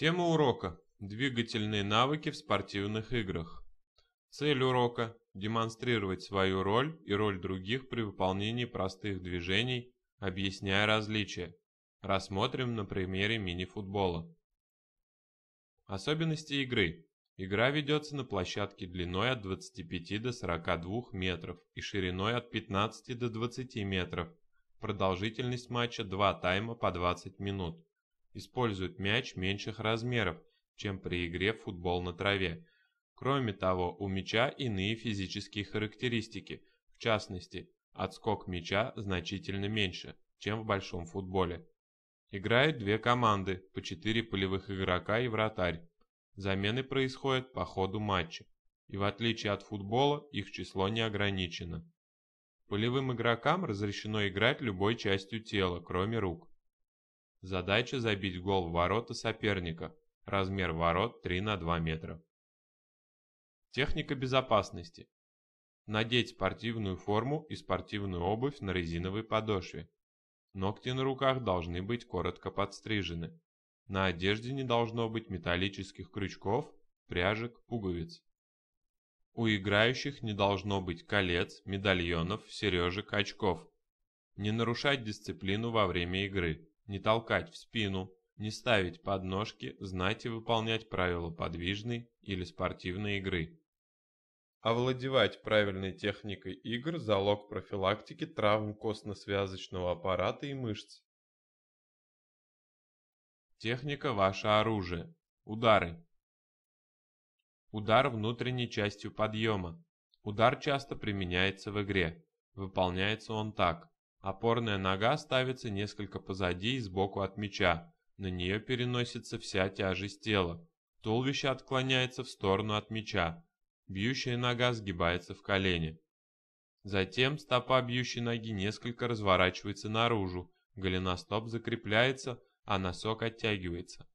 Тема урока – двигательные навыки в спортивных играх. Цель урока – демонстрировать свою роль и роль других при выполнении простых движений, объясняя различия. Рассмотрим на примере мини-футбола. Особенности игры. Игра ведется на площадке длиной от 25 до 42 метров и шириной от 15 до 20 метров. Продолжительность матча 2 тайма по 20 минут используют мяч меньших размеров, чем при игре в футбол на траве. Кроме того, у мяча иные физические характеристики, в частности, отскок мяча значительно меньше, чем в большом футболе. Играют две команды, по четыре полевых игрока и вратарь. Замены происходят по ходу матча, и в отличие от футбола их число не ограничено. Полевым игрокам разрешено играть любой частью тела, кроме рук. Задача забить гол в ворота соперника. Размер ворот 3 на 2 метра. Техника безопасности. Надеть спортивную форму и спортивную обувь на резиновой подошве. Ногти на руках должны быть коротко подстрижены. На одежде не должно быть металлических крючков, пряжек, пуговиц. У играющих не должно быть колец, медальонов, сережек, очков. Не нарушать дисциплину во время игры не толкать в спину, не ставить подножки, знать и выполнять правила подвижной или спортивной игры. Овладевать правильной техникой игр – залог профилактики травм костно-связочного аппарата и мышц. Техника – ваше оружие. Удары. Удар внутренней частью подъема. Удар часто применяется в игре. Выполняется он так. Опорная нога ставится несколько позади и сбоку от мяча. На нее переносится вся тяжесть тела. Туловище отклоняется в сторону от мяча. Бьющая нога сгибается в колени. Затем стопа бьющей ноги несколько разворачивается наружу. Голеностоп закрепляется, а носок оттягивается.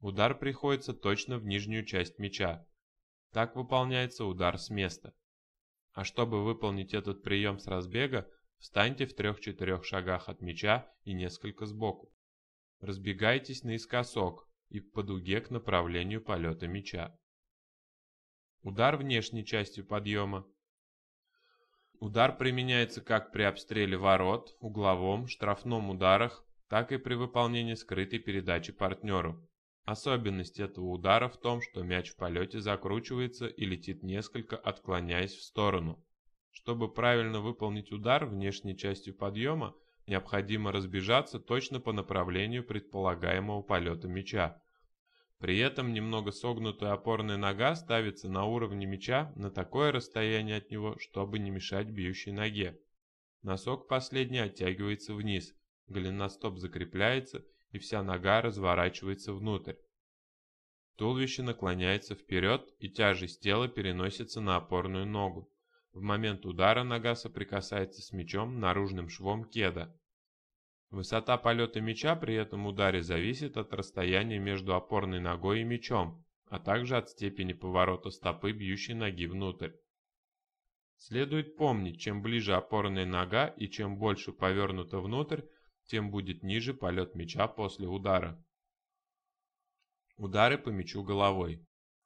Удар приходится точно в нижнюю часть мяча. Так выполняется удар с места. А чтобы выполнить этот прием с разбега, Встаньте в трех-четырех шагах от меча и несколько сбоку. Разбегайтесь наискосок и по дуге к направлению полета меча. Удар внешней частью подъема. Удар применяется как при обстреле ворот, угловом, штрафном ударах, так и при выполнении скрытой передачи партнеру. Особенность этого удара в том, что мяч в полете закручивается и летит несколько, отклоняясь в сторону. Чтобы правильно выполнить удар внешней частью подъема, необходимо разбежаться точно по направлению предполагаемого полета мяча. При этом немного согнутая опорная нога ставится на уровне мяча на такое расстояние от него, чтобы не мешать бьющей ноге. Носок последний оттягивается вниз, голеностоп закрепляется и вся нога разворачивается внутрь. Туловище наклоняется вперед и тяжесть тела переносится на опорную ногу. В момент удара нога соприкасается с мячом наружным швом кеда. Высота полета мяча при этом ударе зависит от расстояния между опорной ногой и мячом, а также от степени поворота стопы бьющей ноги внутрь. Следует помнить, чем ближе опорная нога и чем больше повернута внутрь, тем будет ниже полет мяча после удара. Удары по мячу головой.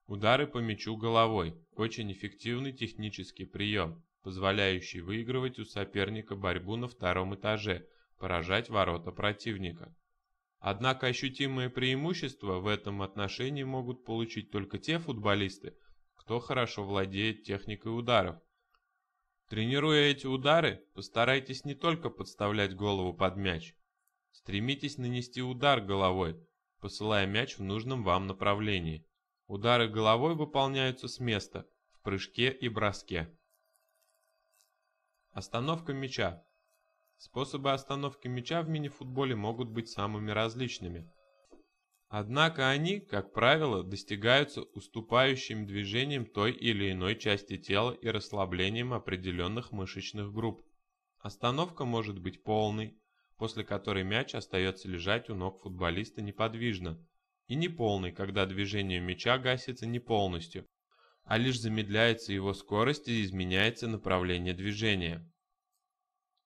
Удары по мячу головой – очень эффективный технический прием, позволяющий выигрывать у соперника борьбу на втором этаже, поражать ворота противника. Однако ощутимое преимущество в этом отношении могут получить только те футболисты, кто хорошо владеет техникой ударов. Тренируя эти удары, постарайтесь не только подставлять голову под мяч. Стремитесь нанести удар головой, посылая мяч в нужном вам направлении. Удары головой выполняются с места, в прыжке и броске. Остановка мяча. Способы остановки мяча в мини-футболе могут быть самыми различными. Однако они, как правило, достигаются уступающим движением той или иной части тела и расслаблением определенных мышечных групп. Остановка может быть полной, после которой мяч остается лежать у ног футболиста неподвижно, и неполный, когда движение мяча гасится не полностью, а лишь замедляется его скорость и изменяется направление движения.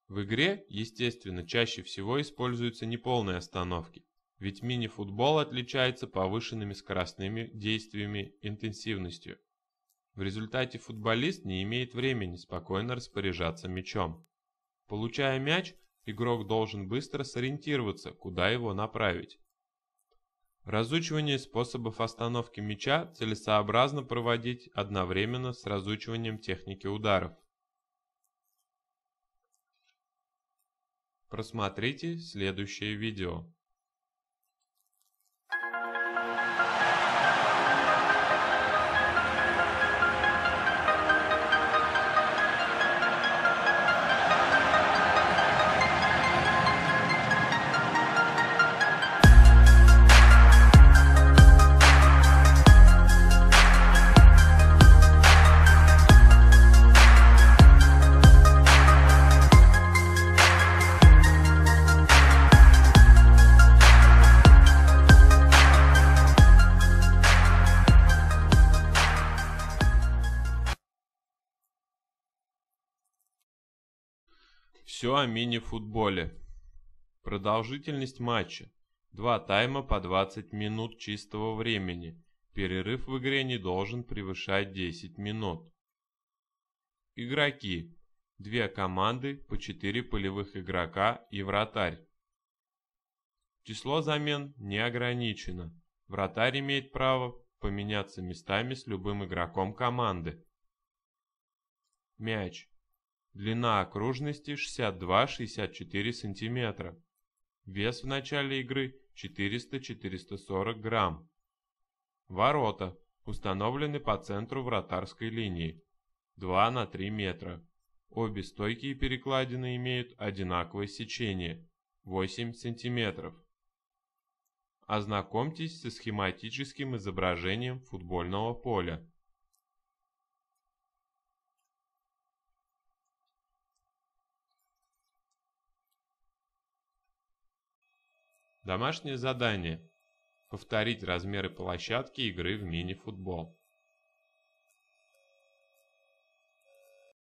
В игре, естественно, чаще всего используются неполные остановки, ведь мини-футбол отличается повышенными скоростными действиями интенсивностью. В результате футболист не имеет времени спокойно распоряжаться мячом. Получая мяч, игрок должен быстро сориентироваться, куда его направить. Разучивание способов остановки мяча целесообразно проводить одновременно с разучиванием техники ударов. Просмотрите следующее видео. Все о мини-футболе. Продолжительность матча. Два тайма по 20 минут чистого времени. Перерыв в игре не должен превышать 10 минут. Игроки. Две команды, по 4 полевых игрока и вратарь. Число замен не ограничено. Вратарь имеет право поменяться местами с любым игроком команды. Мяч. Длина окружности 62-64 см. Вес в начале игры 400-440 грамм. Ворота установлены по центру вратарской линии 2 на 3 метра. Обе стойки и перекладины имеют одинаковое сечение 8 см. Ознакомьтесь со схематическим изображением футбольного поля. Домашнее задание. Повторить размеры площадки игры в мини-футбол.